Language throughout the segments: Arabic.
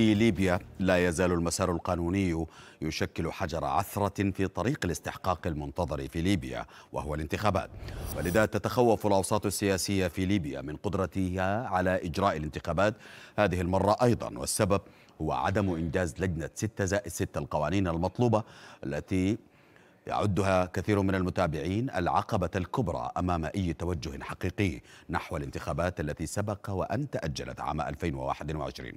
في ليبيا لا يزال المسار القانوني يشكل حجر عثرة في طريق الاستحقاق المنتظر في ليبيا وهو الانتخابات ولذا تتخوف الأوساط السياسية في ليبيا من قدرتها على إجراء الانتخابات هذه المرة أيضا والسبب هو عدم إنجاز لجنة 6 زائد 6 القوانين المطلوبة التي يعدها كثير من المتابعين العقبة الكبرى أمام أي توجه حقيقي نحو الانتخابات التي سبق وأن تأجلت عام 2021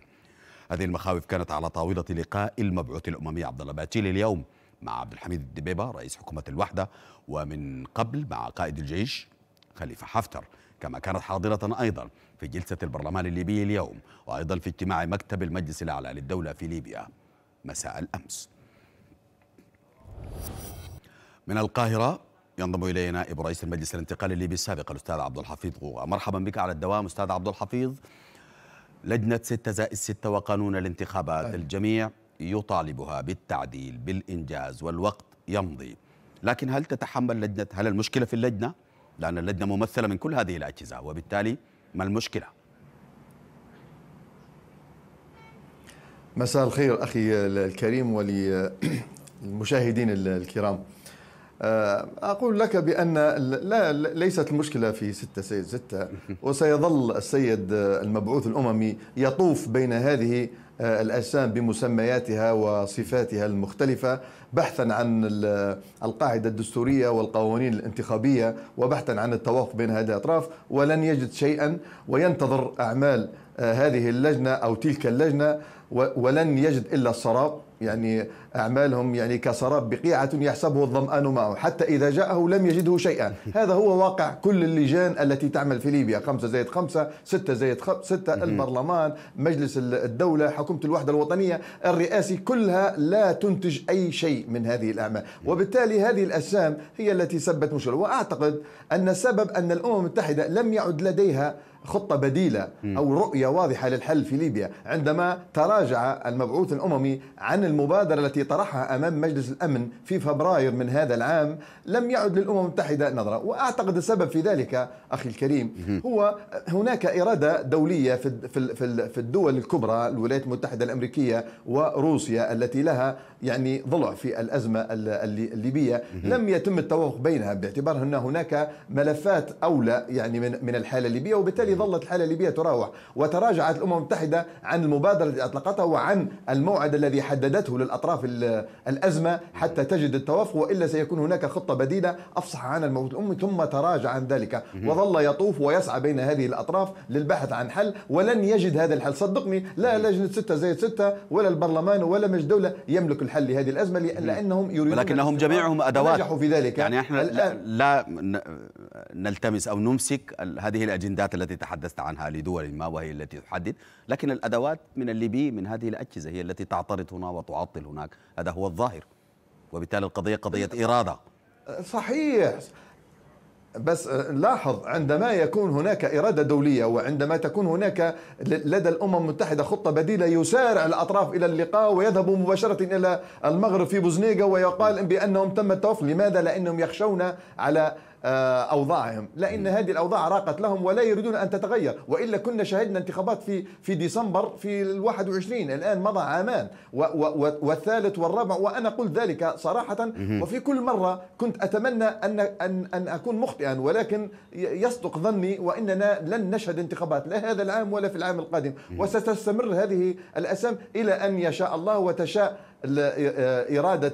هذه المخاوف كانت على طاولة لقاء المبعوث الأممي عبد الله باتيلي اليوم مع عبد الحميد الدبيبة رئيس حكومة الوحدة ومن قبل مع قائد الجيش خليفة حفتر كما كانت حاضرة أيضا في جلسة البرلمان الليبي اليوم وأيضا في اجتماع مكتب المجلس الأعلى للدولة في ليبيا مساء الأمس من القاهرة ينضم إلي نائب رئيس المجلس الانتقالي الليبي السابق الأستاذ عبد الحفيظ غوغا مرحبا بك على الدوام أستاذ عبد الحفيظ لجنة 6 زائد 6 وقانون الانتخابات أيه. الجميع يطالبها بالتعديل بالإنجاز والوقت يمضي لكن هل تتحمل لجنة هل المشكلة في اللجنة؟ لأن اللجنة ممثلة من كل هذه الأجهزة وبالتالي ما المشكلة؟ مساء الخير أخي الكريم وللمشاهدين الكرام آه، أقول لك بأن لا ليست المشكلة في ستة سيد ستة وسيظل السيد المبعوث الأممي يطوف بين هذه آه، الأجسام بمسمياتها وصفاتها المختلفة بحثا عن القاعدة الدستورية والقوانين الانتخابية وبحثا عن التوافق بين هذه الأطراف ولن يجد شيئا وينتظر أعمال آه، هذه اللجنة أو تلك اللجنة ولن يجد إلا السراب يعني أعمالهم يعني كسراب بقيعة يحسبه الظمآن معه حتى إذا جاءه لم يجده شيئا هذا هو واقع كل اللجان التي تعمل في ليبيا خمسة زائد خمسة ستة زائد ستة البرلمان مجلس الدولة حكومة الوحدة الوطنية الرئاسي كلها لا تنتج أي شيء من هذه الأعمال وبالتالي هذه الأجسام هي التي سبت مشكلة وأعتقد أن السبب أن الأمم المتحدة لم يعد لديها خطة بديلة أو رؤية واضحة للحل في ليبيا عندما تراجع المبعوث الأممي عن المبادرة التي طرحها أمام مجلس الأمن في فبراير من هذا العام لم يعد للأمم المتحدة نظرة وأعتقد السبب في ذلك أخي الكريم هو هناك إرادة دولية في الدول الكبرى الولايات المتحدة الأمريكية وروسيا التي لها يعني ضلع في الأزمة الليبية لم يتم التوافق بينها باعتبار أن هناك ملفات أولى يعني من الحالة الليبية وبالتالي ظلت الحالة الليبية تراوح وتراجعت الأمم المتحدة عن المبادرة التي أطلقتها وعن الموعد الذي حددته للأطراف الأزمة حتى تجد التوافق وإلا سيكون هناك خطة بديلة أفصح عن الموت الأممي ثم تراجع عن ذلك وظل يطوف ويسعى بين هذه الأطراف للبحث عن حل ولن يجد هذا الحل صدقني لا لجنة ستة زائد ستة ولا البرلمان ولا مجلس دولة يملك الحل لهذه الأزمة لأنهم يريدون ولكنهم جميعهم أدوات نجحوا في ذلك يعني احنا لا نلتمس أو نمسك هذه الأجندات التي تحدثت عنها لدول ما وهي التي تحدد لكن الأدوات من الليبي من هذه الأجهزة هي التي تعترض هنا وتعطل هناك هذا هو الظاهر وبالتالي القضية قضية إرادة صحيح بس لاحظ عندما يكون هناك إرادة دولية وعندما تكون هناك لدى الأمم المتحدة خطة بديلة يسارع الأطراف إلى اللقاء ويذهبوا مباشرة إلى المغرب في بوزنيقة ويقال بأنهم تم التوافق لماذا؟ لأنهم يخشون على آه، اوضاعهم لان هذه الاوضاع راقت لهم ولا يريدون ان تتغير والا كنا شهدنا انتخابات في في ديسمبر في ال21 الان مضى عامان والثالث والرابع وانا قلت ذلك صراحه وفي كل مره كنت اتمنى ان ان ان اكون مخطئا ولكن يصدق ظني واننا لن نشهد انتخابات لا هذا العام ولا في العام القادم وستستمر هذه الاسام الى ان يشاء الله وتشاء إرادة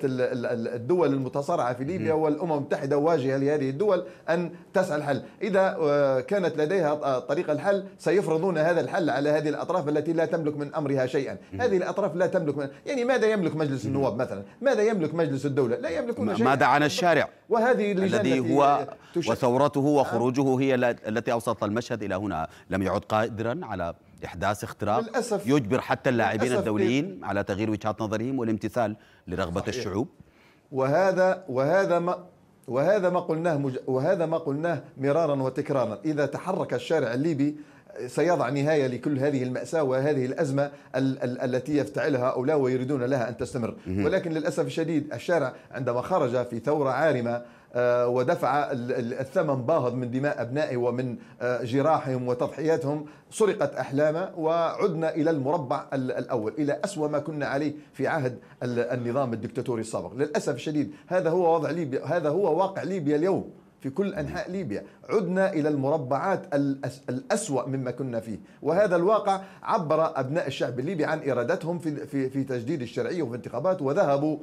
الدول المتصارعة في ليبيا والأمم المتحدة واجهة لهذه الدول أن تسعى الحل إذا آه، كانت لديها آه، طريق الحل سيفرضون هذا الحل على هذه الأطراف التي لا تملك من أمرها شيئا هذه الأطراف لا تملك من يعني ماذا يملك مجلس النواب مثلا ماذا يملك مجلس الدولة لا يملكون شيئا ماذا عن الشارع وهذه الذي هو وثورته آه. وخروجه هي التي أوصلت المشهد إلى هنا لم يعد قادرا على إحداث اختراق للأسف يجبر حتى اللاعبين الدوليين على تغيير وجهات نظرهم والامتثال لرغبة صحيح. الشعوب وهذا وهذا ما وهذا ما قلناه مج... وهذا ما قلناه مرارا وتكرارا اذا تحرك الشارع الليبي سيضع نهاية لكل هذه المأساة وهذه الأزمة ال- ال- التي يفتعلها هؤلاء ويريدون لها أن تستمر ولكن للأسف الشديد الشارع عندما خرج في ثورة عارمة آه، ودفع الثمن باهظ من دماء أبنائه ومن آه، جراحهم وتضحياتهم سرقت أحلامه وعدنا إلى المربع الأول إلى أسوأ ما كنا عليه في عهد النظام الدكتاتوري السابق للأسف الشديد هذا هو وضع ليبيا هذا هو واقع ليبيا اليوم في كل أنحاء ليبيا عدنا إلى المربعات الأسوأ مما كنا فيه وهذا الواقع عبر أبناء الشعب الليبي عن إرادتهم في, في, في تجديد الشرعية وفي الانتخابات وذهبوا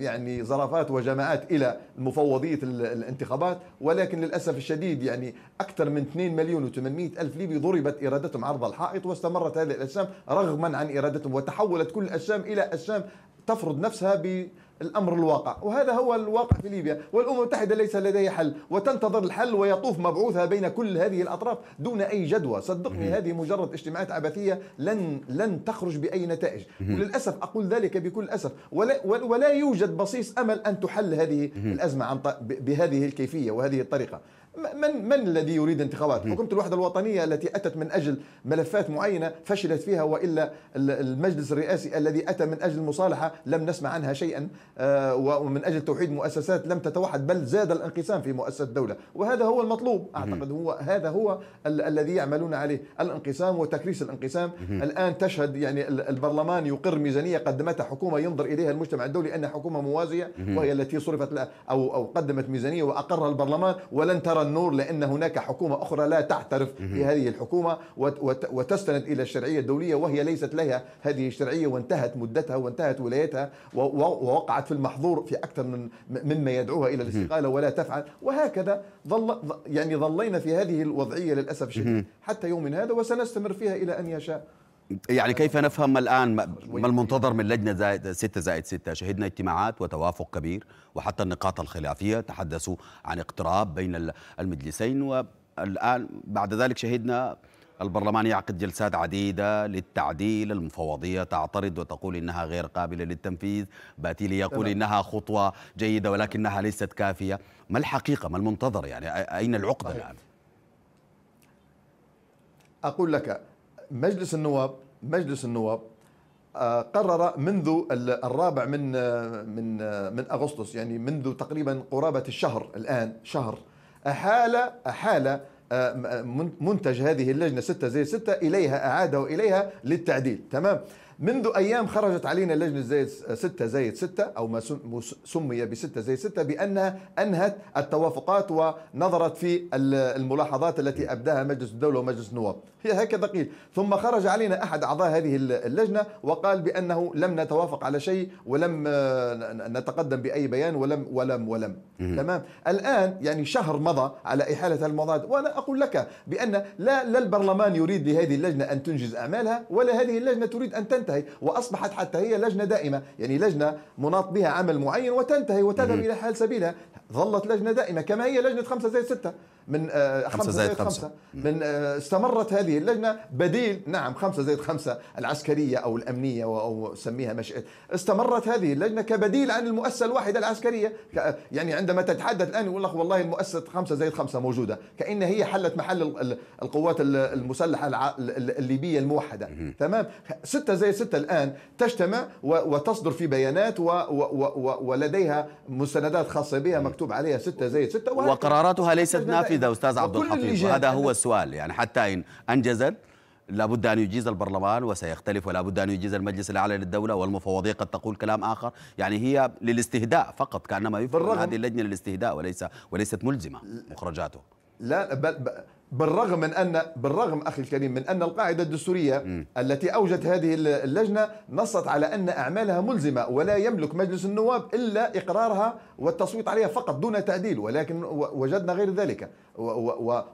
يعني زرافات وجماعات الى مفوضيه الانتخابات ولكن للاسف الشديد يعني اكثر من 2 مليون و800 الف ليبي ضربت ارادتهم عرض الحائط واستمرت هذه الاجسام رغما عن ارادتهم وتحولت كل الاجسام الى اجسام تفرض نفسها ب الامر الواقع وهذا هو الواقع في ليبيا والامم المتحده ليس لديها حل وتنتظر الحل ويطوف مبعوثها بين كل هذه الاطراف دون اي جدوى صدقني هذه مجرد اجتماعات عبثيه لن لن تخرج باي نتائج وللاسف اقول ذلك بكل اسف ولا ولا يوجد بصيص امل ان تحل هذه الازمه عن بهذه الكيفيه وهذه الطريقه من من الذي يريد انتخابات؟ حكومه الوحده الوطنيه التي اتت من اجل ملفات معينه فشلت فيها والا المجلس الرئاسي الذي اتى من اجل المصالحه لم نسمع عنها شيئا آه، ومن اجل توحيد مؤسسات لم تتوحد بل زاد الانقسام في مؤسسه الدوله وهذا هو المطلوب اعتقد هو هذا هو ال الذي يعملون عليه الانقسام وتكريس الانقسام الان تشهد يعني البرلمان يقر ميزانيه قدمتها حكومه ينظر اليها المجتمع الدولي انها حكومه موازيه وهي التي صرفت او او قدمت ميزانيه واقرها البرلمان ولن ترى النور لأن هناك حكومة أخرى لا تعترف بهذه الحكومة وتستند إلى الشرعية الدولية وهي ليست لها هذه الشرعية وانتهت مدتها وانتهت ولايتها ووقعت في المحظور في أكثر من مما يدعوها إلى الاستقالة ولا تفعل وهكذا ظل يعني ظلينا في هذه الوضعية للأسف الشديد حتى يومنا هذا وسنستمر فيها إلى أن يشاء يعني كيف نفهم الآن ما المنتظر من لجنة زائد 6 زائد 6 شهدنا اجتماعات وتوافق كبير وحتى النقاط الخلافية تحدثوا عن اقتراب بين المجلسين والآن بعد ذلك شهدنا البرلمان يعقد جلسات عديدة للتعديل المفوضية تعترض وتقول إنها غير قابلة للتنفيذ باتيلي يقول إنها خطوة جيدة ولكنها ليست كافية ما الحقيقة ما المنتظر يعني أين العقدة طيب. الآن أقول لك مجلس النواب مجلس النواب آه، قرر منذ الرابع من آه، من آه، من اغسطس يعني منذ تقريبا قرابه الشهر الان شهر احال احال منتج هذه اللجنه 6 زي 6 اليها اعاده اليها للتعديل تمام منذ أيام خرجت علينا لجنة زايد ستة زايد ستة أو ما سمي 6 زايد ستة بأنها أنهت التوافقات ونظرت في الملاحظات التي أبداها مجلس الدولة ومجلس النواب هي هكذا قيل ثم خرج علينا أحد أعضاء هذه اللجنة وقال بأنه لم نتوافق على شيء ولم نتقدم بأي بيان ولم ولم ولم تمام الآن يعني شهر مضى على إحالة المضاد وأنا أقول لك بأن لا, لا البرلمان يريد لهذه اللجنة أن تنجز أعمالها ولا هذه اللجنة تريد أن تنجز تنتهي وأصبحت حتى هي لجنة دائمة يعني لجنة مناط بها عمل معين وتنتهي وتذهب إلى حال سبيلها ظلت لجنة دائمة كما هي لجنة 5 زائد 6 من آه، خمسة زائد خمسة من آه، استمرت هذه اللجنة بديل نعم خمسة زائد خمسة العسكرية أو الأمنية أو سميها مش استمرت هذه اللجنة كبديل عن المؤسسة الواحدة العسكرية يعني عندما تتحدث الآن يقول لك والله المؤسسة خمسة زائد خمسة موجودة كأن هي حلت محل القوات المسلحة الليبية الموحدة تمام ستة زائد ستة الآن تجتمع وتصدر في بيانات ولديها مستندات خاصة بها مكتوب عليها ستة زائد ستة وقراراتها ليست نافذة مفيده استاذ عبد الحفيظ هذا هو السؤال يعني حتى ان انجزت لابد ان يجيز البرلمان وسيختلف ولابد ان يجيز المجلس الاعلى للدوله والمفوضيه قد تقول كلام اخر يعني هي للاستهداء فقط كانما يفرض هذه اللجنه للاستهداء وليس وليست ملزمه مخرجاته لا بل, بل بالرغم من ان بالرغم اخي الكريم من ان القاعده الدستوريه م. التي اوجدت هذه اللجنه نصت على ان اعمالها ملزمه ولا يملك مجلس النواب الا اقرارها والتصويت عليها فقط دون تعديل ولكن وجدنا غير ذلك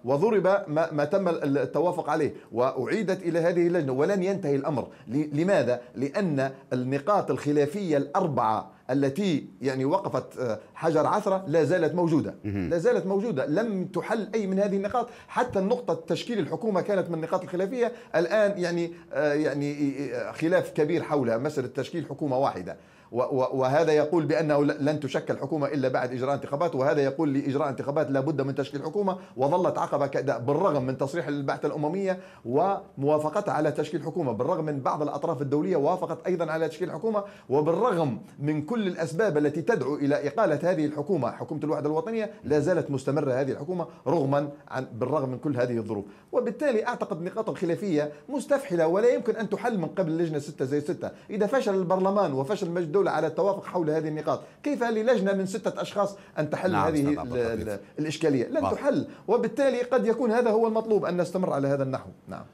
وضرب ما, ما تم التوافق عليه واعيدت الى هذه اللجنه ولن ينتهي الامر لماذا؟ لان النقاط الخلافيه الاربعه التي يعني وقفت آه، حجر عثرة لا زالت موجودة لا زالت موجودة لم تحل أي من هذه النقاط حتى النقطة تشكيل الحكومة كانت من النقاط الخلافية الآن يعني آه، يعني آه، خلاف كبير حولها مسألة تشكيل حكومة واحدة وهذا يقول بأنه لن تشكل حكومة إلا بعد إجراء انتخابات وهذا يقول لإجراء انتخابات لا بد من تشكيل حكومة وظلت عقبة كأداء بالرغم من تصريح البعثة الأممية وموافقتها على تشكيل حكومة بالرغم من بعض الأطراف الدولية وافقت أيضا على تشكيل حكومة وبالرغم من كل الأسباب التي تدعو إلى إقالة هذه الحكومة حكومة الوحدة الوطنية لا زالت مستمرة هذه الحكومة رغما عن بالرغم من كل هذه الظروف وبالتالي أعتقد نقاط الخلافية مستفحلة ولا يمكن أن تحل من قبل لجنة 6 زي 6 إذا فشل البرلمان وفشل مجلس الدولة على التوافق حول هذه النقاط كيف للجنة من ستة أشخاص أن تحل نعم هذه الإشكالية لن تحل وبالتالي قد يكون هذا هو المطلوب أن نستمر على هذا النحو نعم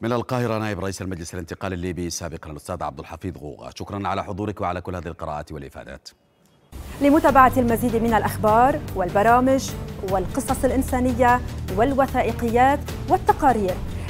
من القاهرة نائب رئيس المجلس الانتقالي الليبي سابقا الأستاذ عبد الحفيظ غوغا شكرا على حضورك وعلى كل هذه القراءات والإفادات لمتابعة المزيد من الأخبار والبرامج والقصص الإنسانية والوثائقيات والتقارير